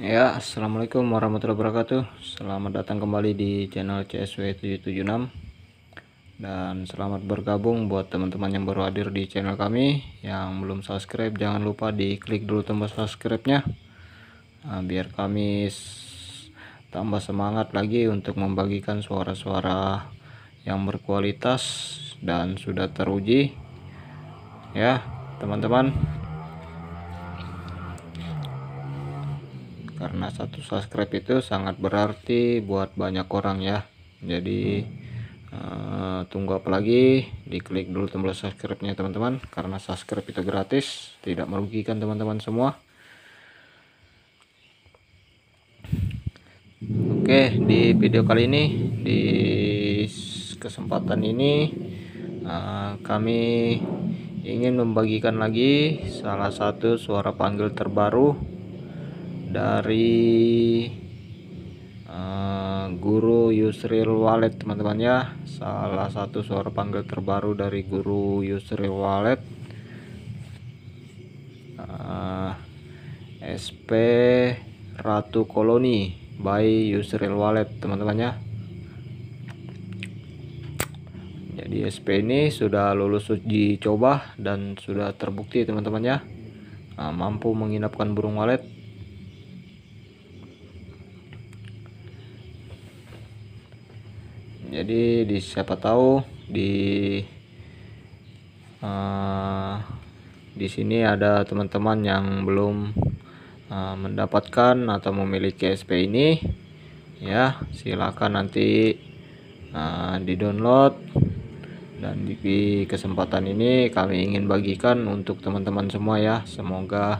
Ya, Assalamualaikum warahmatullahi wabarakatuh Selamat datang kembali di channel CSW776 Dan selamat bergabung buat teman-teman yang baru hadir di channel kami Yang belum subscribe, jangan lupa di klik dulu tombol subscribe-nya nah, Biar kami tambah semangat lagi untuk membagikan suara-suara yang berkualitas dan sudah teruji Ya, teman-teman karena satu subscribe itu sangat berarti buat banyak orang ya jadi uh, tunggu apa lagi diklik dulu tombol subscribe nya teman-teman karena subscribe itu gratis tidak merugikan teman-teman semua Oke di video kali ini di kesempatan ini uh, kami ingin membagikan lagi salah satu suara panggil terbaru dari eh, guru Yusril Wallet teman-teman ya salah satu suara panggil terbaru dari guru Yusril Wallet uh, eh, SP Ratu Koloni by Yusril Wallet teman-teman ya jadi SP ini sudah lulus uji coba dan sudah terbukti teman-teman ya nah, mampu menginapkan burung walet jadi di siapa tahu di uh, di sini ada teman-teman yang belum uh, mendapatkan atau memiliki SP ini ya silakan nanti uh, di download dan di kesempatan ini kami ingin bagikan untuk teman-teman semua ya semoga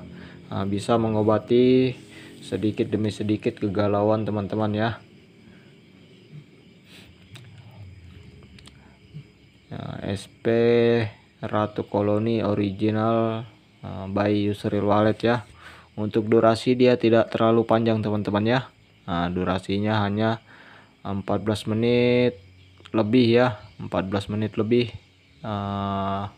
uh, bisa mengobati sedikit demi sedikit kegalauan teman-teman ya ya, SP Ratu Koloni original uh, by Yusril Wallet ya untuk durasi dia tidak terlalu panjang teman-teman ya nah, durasinya hanya 14 menit lebih ya 14 menit lebih uh,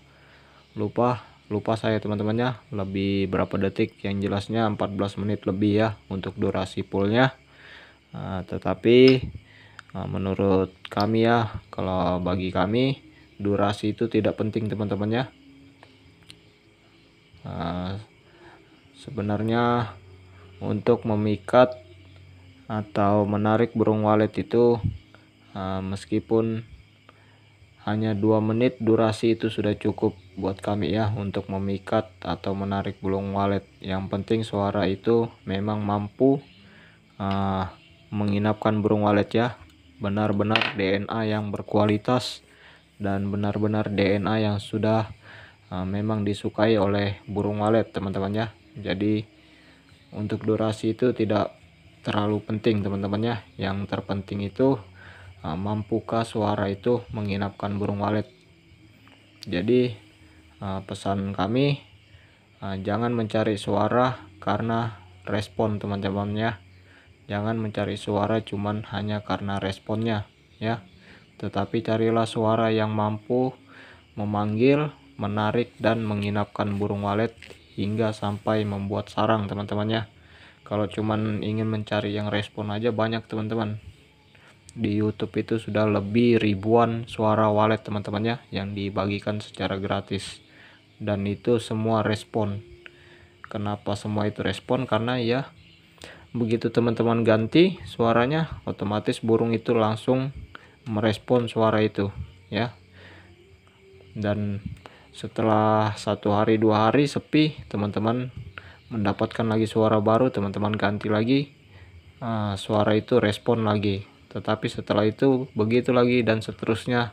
lupa lupa saya teman teman ya. lebih berapa detik yang jelasnya 14 menit lebih ya untuk durasi poolnya uh, eh, tetapi uh, menurut kami ya kalau bagi kami durasi itu tidak penting teman-teman ya nah, sebenarnya untuk memikat atau menarik burung walet itu uh, meskipun hanya dua menit durasi itu sudah cukup buat kami ya untuk memikat atau menarik burung walet yang penting suara itu memang mampu uh, menginapkan burung walet ya benar-benar DNA yang berkualitas dan benar-benar DNA yang sudah uh, memang disukai oleh burung walet teman-teman ya jadi untuk durasi itu tidak terlalu penting teman-teman ya yang terpenting itu uh, mampukah suara itu menginapkan burung walet jadi uh, pesan kami uh, jangan mencari suara karena respon teman-teman ya jangan mencari suara cuman hanya karena responnya ya tetapi carilah suara yang mampu memanggil, menarik, dan menginapkan burung walet hingga sampai membuat sarang teman-temannya. Kalau cuman ingin mencari yang respon aja banyak teman-teman. Di YouTube itu sudah lebih ribuan suara walet teman-temannya yang dibagikan secara gratis. Dan itu semua respon. Kenapa semua itu respon? Karena ya begitu teman-teman ganti suaranya otomatis burung itu langsung merespon suara itu ya dan setelah satu hari dua hari sepi teman-teman mendapatkan lagi suara baru teman-teman ganti lagi uh, suara itu respon lagi tetapi setelah itu begitu lagi dan seterusnya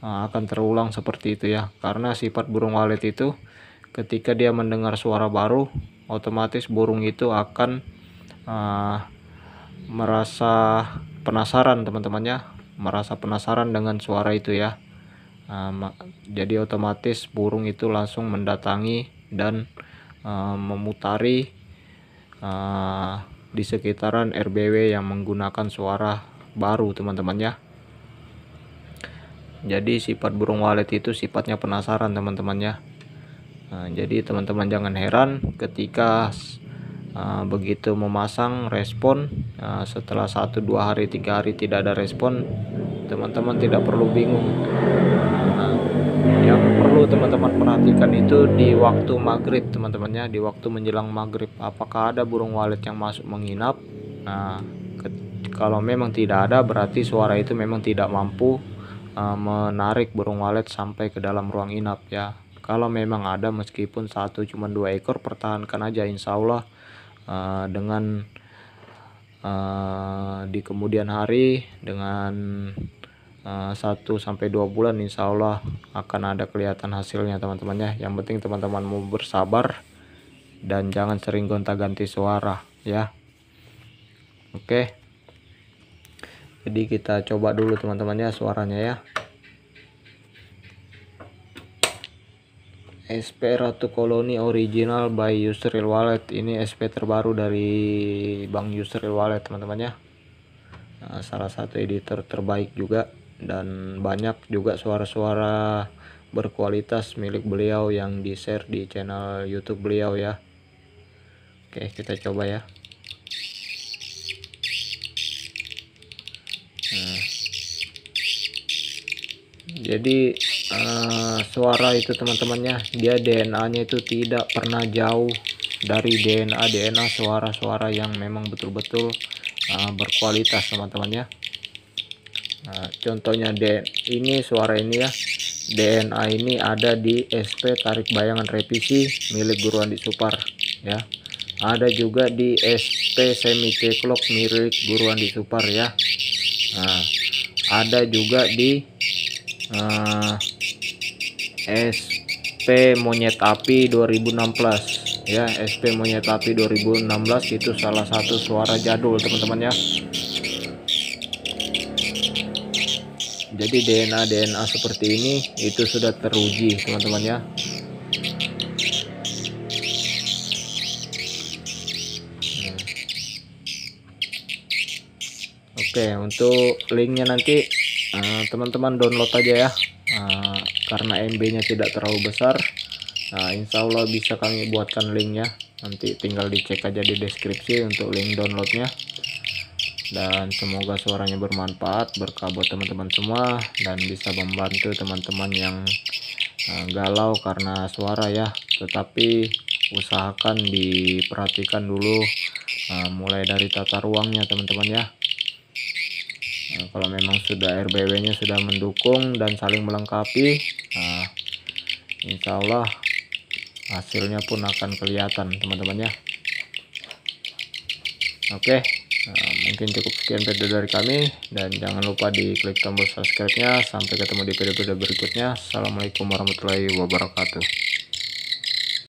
uh, akan terulang seperti itu ya karena sifat burung walet itu ketika dia mendengar suara baru otomatis burung itu akan uh, merasa penasaran teman-temannya merasa penasaran dengan suara itu ya uh, jadi otomatis burung itu langsung mendatangi dan uh, memutari uh, di sekitaran RBW yang menggunakan suara baru teman-teman ya jadi sifat burung walet itu sifatnya penasaran teman-teman ya nah, jadi teman-teman jangan heran ketika Ah, begitu memasang respon ah, setelah satu dua hari tiga hari tidak ada respon teman-teman tidak perlu bingung ah, yang perlu teman-teman perhatikan itu di waktu maghrib teman-temannya di waktu menjelang maghrib apakah ada burung walet yang masuk menginap nah kalau memang tidak ada berarti suara itu memang tidak mampu menarik burung walet sampai ke dalam ruang inap ya kalau memang ada meskipun satu cuma dua ekor pertahankan aja insya Allah Eh, dengan uh, di kemudian hari dengan eh, satu uh, sampai dua bulan insya Allah akan ada kelihatan hasilnya teman temannya yang penting teman-teman mau bersabar dan jangan sering gonta-ganti suara ya oke okay. jadi kita coba dulu teman temannya suaranya ya SP Ratu Koloni original by Yusril Wallet ini SP terbaru dari Bang Yusril Wallet teman-teman ya nah, salah satu editor terbaik juga dan banyak juga suara-suara berkualitas milik beliau yang di share di channel YouTube beliau ya Oke kita coba ya jadi uh, suara itu teman-temannya dia DNA-nya itu tidak pernah jauh dari DNA DNA suara-suara yang memang betul-betul uh, berkualitas teman-temannya uh, contohnya DNA, ini suara ini ya DNA ini ada di SP tarik bayangan revisi milik guru Andi Supar ya ada juga di SP semi clock milik guru Andi Supar ya nah, ada juga di uh, eh, SP Monyet Api 2016 ya SP Monyet Api 2016 itu salah satu suara jadul teman-teman ya jadi DNA DNA seperti ini itu sudah teruji teman-teman ya hmm. Oke, untuk linknya nanti Eh, teman-teman uh, download aja ya uh, karena MB-nya tidak terlalu besar nah, insya Allah bisa kami buatkan linknya nanti tinggal dicek aja di deskripsi untuk link downloadnya dan semoga suaranya bermanfaat berkah buat teman-teman semua dan bisa membantu teman-teman yang eh, galau karena suara ya tetapi usahakan diperhatikan dulu mulai dari tata ruangnya teman-teman ya nah, kalau memang sudah RBW nya sudah mendukung dan saling melengkapi nah, Insya Allah hasilnya pun akan kelihatan teman-teman ya oke nah, mungkin cukup sekian video dari kami dan jangan lupa di klik tombol subscribe nya sampai ketemu di video-video berikutnya Assalamualaikum warahmatullahi wabarakatuh